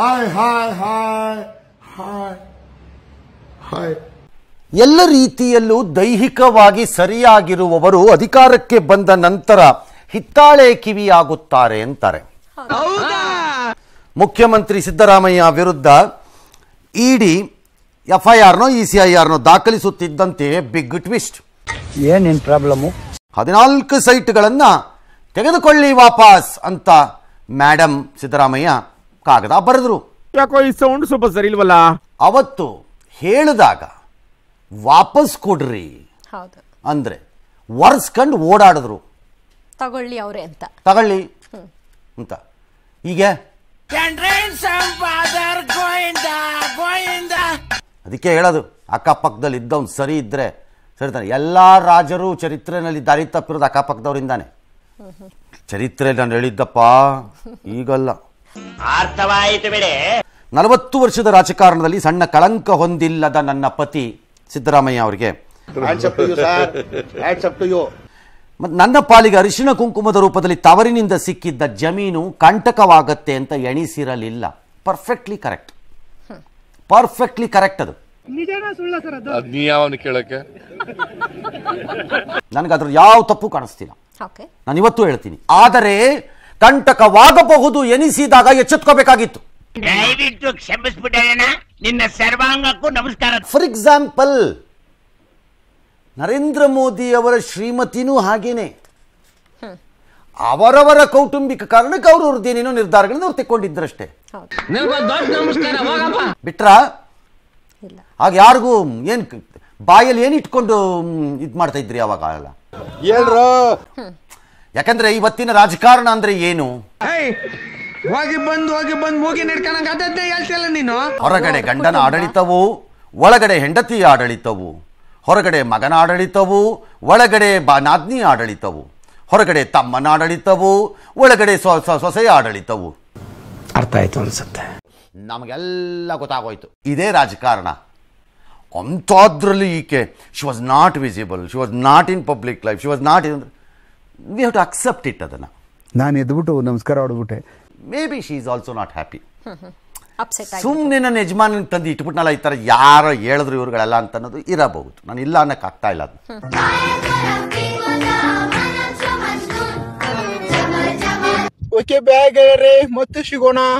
hi hi hi hi ಎಲ್ಲ ರೀತಿಯಲ್ಲೂ ದೈಹಿಕವಾಗಿ ಸರಿಯಾಗಿರುವವರು ಅಧಿಕಾರಕ್ಕೆ ಬಂದ ನಂತರ ಹಿತ್ತಾಳೆ ಕಿವಿಯಾಗುತ್ತಾರೆ ಅಂತಾರೆ ಮುಖ್ಯಮಂತ್ರಿ ಸಿದ್ದರಾಮಯ್ಯ ವಿರುದ್ಧ ಇಡಿ ಎಫ್ಐಆರ್ನೋ ಇ ಸಿ ಐ ದಾಖಲಿಸುತ್ತಿದ್ದಂತೆ ಬಿಗ್ ಟ್ವಿಸ್ಟ್ ಏನೇನು ಪ್ರಾಬ್ಲಮ್ ಹದಿನಾಲ್ಕು ಸೈಟ್ಗಳನ್ನು ತೆಗೆದುಕೊಳ್ಳಿ ವಾಪಸ್ ಅಂತ ಮ್ಯಾಡಮ್ ಸಿದ್ದರಾಮಯ್ಯ ಕಾಗದ ಬರೆದ್ರು ಯಾಕೋ ಈ ಸೌಂಡ್ ಸ್ವಲ್ಪ ಸರಿ ಇಲ್ವಲ್ಲ ಅವತ್ತು ಹೇಳಿದಾಗ ವಾಪಸ್ ಕೊಡ್ರಿ ಅಂದ್ರೆ ಅಂದರೆ ಓಡಾಡಿದ್ರು ತಗೊಳ್ಳಿ ಅವ್ರೆ ಅಂತ ತಗೊಳ್ಳಿ ಅಂತ ಹೀಗೆ ಅದಕ್ಕೆ ಹೇಳೋದು ಅಕ್ಕಪಕ್ಕದಲ್ಲಿ ಇದ್ದವ್ ಸರಿ ಇದ್ದರೆ ಸರಿತಾನೆ ಎಲ್ಲ ರಾಜರು ಚರಿತ್ರೆನಲ್ಲಿ ದಾರಿ ತಪ್ಪಿರೋದು ಅಕ್ಕಪಕ್ಕದವ್ರಿಂದಾನೆ ಚರಿತ್ರೆ ನಾನು ಹೇಳಿದ್ದಪ್ಪ ಈಗಲ್ಲ ಅರ್ಥವಾಯಿತು ಬಿಡೆ ನಲವತ್ತು ವರ್ಷದ ರಾಜಕಾರಣದಲ್ಲಿ ಸಣ್ಣ ಕಳಂಕ ಹೊಂದಿಲ್ಲದ ನನ್ನ ಪತಿ ಸಿದ್ದರಾಮಯ್ಯ ಅವರಿಗೆ ನನ್ನ ಪಾಲಿಗೆ ಅರಿಶಿನ ಕುಂಕುಮದ ರೂಪದಲ್ಲಿ ತವರಿನಿಂದ ಸಿಕ್ಕಿದ್ದ ಜಮೀನು ಕಂಟಕವಾಗತ್ತೆ ಅಂತ ಎಣಿಸಿರಲಿಲ್ಲ ಪರ್ಫೆಕ್ಟ್ಲಿ ಕರೆಕ್ಟ್ ಪರ್ಫೆಕ್ಟ್ಲಿ ಕರೆಕ್ಟ್ ಅದು ನನಗೆ ಅದ್ರ ಯಾವ ತಪ್ಪು ಕಾಣಿಸ್ತಿಲ್ಲ ನಾನು ಇವತ್ತು ಹೇಳ್ತೀನಿ ಆದರೆ ಕಂಟಕವಾಗಬಹುದು ಎನಿಸಿದಾಗ ಎಚ್ಚೆತ್ಕೋಬೇಕಾಗಿತ್ತು ನಿನ್ನ ಸರ್ವಾಂಗಕ್ಕೂ ನಮಸ್ಕಾರ ಫಾರ್ ಎಕ್ಸಾಂಪಲ್ ನರೇಂದ್ರ ಮೋದಿ ಅವರ ಶ್ರೀಮತಿನೂ ಹಾಗೇನೆ ಅವರವರ ಕೌಟುಂಬಿಕ ಕಾರಣಕ್ಕೆ ಅವ್ರದ್ದೇನೇನೋ ನಿರ್ಧಾರಗಳನ್ನ ಅವ್ರು ತೆಕ್ಕೊಂಡಿದ್ರಷ್ಟೇ ಬಿಟ್ರ ಹಾಗೆ ಯಾರಿಗೂ ಏನ್ ಬಾಯಲ್ಲಿ ಏನ್ ಇಟ್ಕೊಂಡು ಇದ್ ಮಾಡ್ತಾ ಇದ್ರಿ ಅವಾಗ ಯಾಕಂದ್ರೆ ಇವತ್ತಿನ ರಾಜಕಾರಣ ಅಂದ್ರೆ ಏನು ಹೋಗಿ ಬಂದು ಹೋಗಿ ಬಂದು ಹೋಗಿ ನಡ್ಕೊಳ್ಳ ನೀನು ಹೊರಗಡೆ ಗಂಡನ ಆಡಳಿತವು ಒಳಗಡೆ ಹೆಂಡತಿಯ ಆಡಳಿತವು ಹೊರಗಡೆ ಮಗನ ಆಡಳಿತವು ಒಳಗಡೆ ಬ ಆಡಳಿತವು ಹೊರಗಡೆ ತಮ್ಮನ ಆಡಳಿತವು ಒಳಗಡೆ ಸೊಸೆಯ ಆಡಳಿತವು ಅರ್ಥ ಆಯ್ತು ಅನ್ಸುತ್ತೆ ನಮಗೆಲ್ಲ ಗೊತ್ತಾಗೋಯ್ತು ಇದೇ ರಾಜಕಾರಣ ಅಂಥದ್ರಲ್ಲಿ ಈಕೆ she was not visible she was not in public life she was not in we have to accept it ಅದನ್ನು ನಾನು ಎದ್ಬಿಟ್ಟು ನಮಸ್ಕಾರ ಹೊಡ್ಬಿಟ್ಟೆ maybe she is also not happy ಸುಮ್ಮನೆ ನನ್ನ ಯಜಮಾನ ತಂದು ಇಟ್ಬಿಟ್ನಲ್ಲ ಈ ಥರ ಯಾರೋ ಹೇಳಿದ್ರು ಇವ್ರುಗಳೆಲ್ಲ ಅಂತ ಅನ್ನೋದು ಇರಬಹುದು ನಾನು ಇಲ್ಲ ಅನ್ನೋಕೆ ಆಗ್ತಾ ಇಲ್ಲ ಅದು ಓಕೆ ಬ್ಯಾಗ್ ಮತ್ತೆ ಸಿಗೋಣ